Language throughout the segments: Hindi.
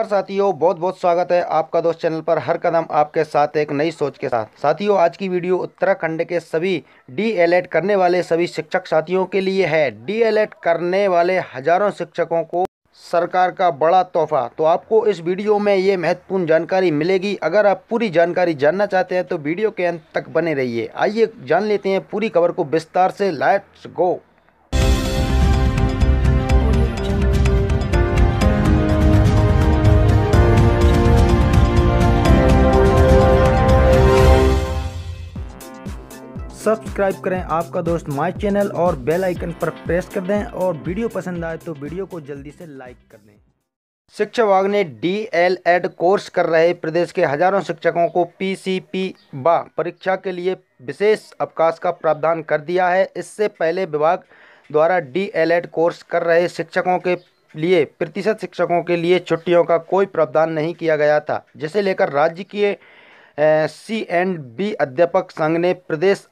नमस्कार साथियों बहुत बहुत स्वागत है आपका दोस्त चैनल पर हर कदम आपके साथ एक नई सोच के साथ साथियों आज की वीडियो उत्तराखंड के सभी डीएलएड करने वाले सभी शिक्षक साथियों के लिए है डीएलएड करने वाले हजारों शिक्षकों को सरकार का बड़ा तोहफा तो आपको इस वीडियो में ये महत्वपूर्ण जानकारी मिलेगी अगर आप पूरी जानकारी जानना चाहते हैं तो वीडियो के अंत तक बने रहिए आइए जान लेते हैं पूरी खबर को विस्तार से लाइट गो सब्सक्राइब करें आपका दोस्त माय चैनल और बेल आइकन पर प्रेस कर दें और वीडियो पसंद आए तो वीडियो को जल्दी से लाइक कर दें शिक्षा विभाग ने डी एल एड कोर्स कर रहे प्रदेश के हजारों शिक्षकों को पी सी पी बा परीक्षा के लिए विशेष अवकाश का प्रावधान कर दिया है इससे पहले विभाग द्वारा डी एल एड कोर्स कर रहे शिक्षकों के लिए प्रतिशत शिक्षकों के लिए छुट्टियों का कोई प्रावधान नहीं किया गया था जिसे लेकर राज्य के सी एंड बी अध्यापक संघ ने प्रदेश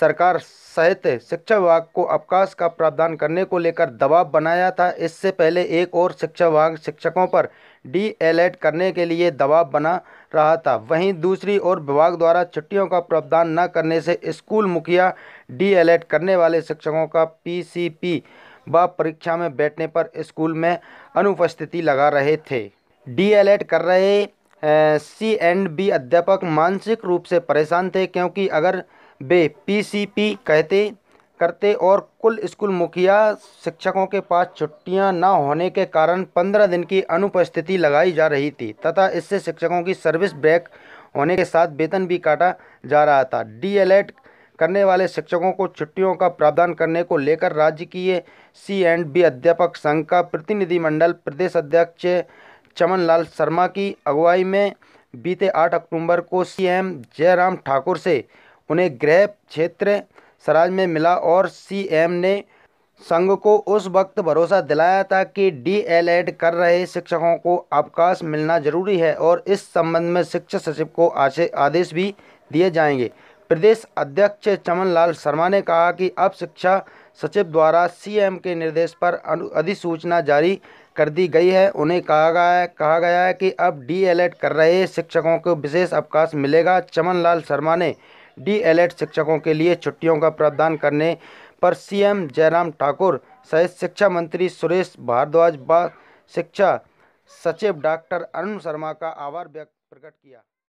सरकार सहित शिक्षा विभाग को अवकाश का प्रावधान करने को लेकर दबाव बनाया था इससे पहले एक और शिक्षा विभाग शिक्षकों पर डीएलएड करने के लिए दबाव बना रहा था वहीं दूसरी ओर विभाग द्वारा छुट्टियों का प्रावधान न करने से स्कूल मुखिया डीएलएड करने वाले शिक्षकों का पीसीपी व परीक्षा में बैठने पर स्कूल में अनुपस्थिति लगा रहे थे डीएलएड कर रहे सी एंड बी अध्यापक मानसिक रूप से परेशान थे क्योंकि अगर वे पीसीपी कहते करते और कुल स्कूल मुखिया शिक्षकों के पास छुट्टियां न होने के कारण पंद्रह दिन की अनुपस्थिति लगाई जा रही थी तथा इससे शिक्षकों की सर्विस ब्रेक होने के साथ वेतन भी काटा जा रहा था डीएलएड करने वाले शिक्षकों को छुट्टियों का प्रावधान करने को लेकर राज्य की सी एंड बी अध्यापक संघ का प्रतिनिधिमंडल प्रदेश अध्यक्ष चमन लाल शर्मा की अगुवाई में बीते 8 अक्टूबर को सीएम जयराम ठाकुर से उन्हें गृह क्षेत्र सराज में मिला और सीएम ने संघ को उस वक्त भरोसा दिलाया था कि डीएलएड कर रहे शिक्षकों को अवकाश मिलना जरूरी है और इस संबंध में शिक्षा सचिव को आदेश भी दिए जाएंगे प्रदेश अध्यक्ष चमन लाल शर्मा ने कहा कि अब शिक्षा सचिव द्वारा सीएम के निर्देश पर अधिसूचना जारी कर दी गई है उन्हें कहा गया कहा गया है कि अब डीएलएड कर रहे शिक्षकों को विशेष अवकाश मिलेगा चमन लाल शर्मा ने डीएलएड शिक्षकों के लिए छुट्टियों का प्रावधान करने पर सीएम जयराम ठाकुर सहित शिक्षा मंत्री सुरेश भारद्वाज व शिक्षा सचिव डॉक्टर अरुण शर्मा का आभार व्यक्त प्रकट किया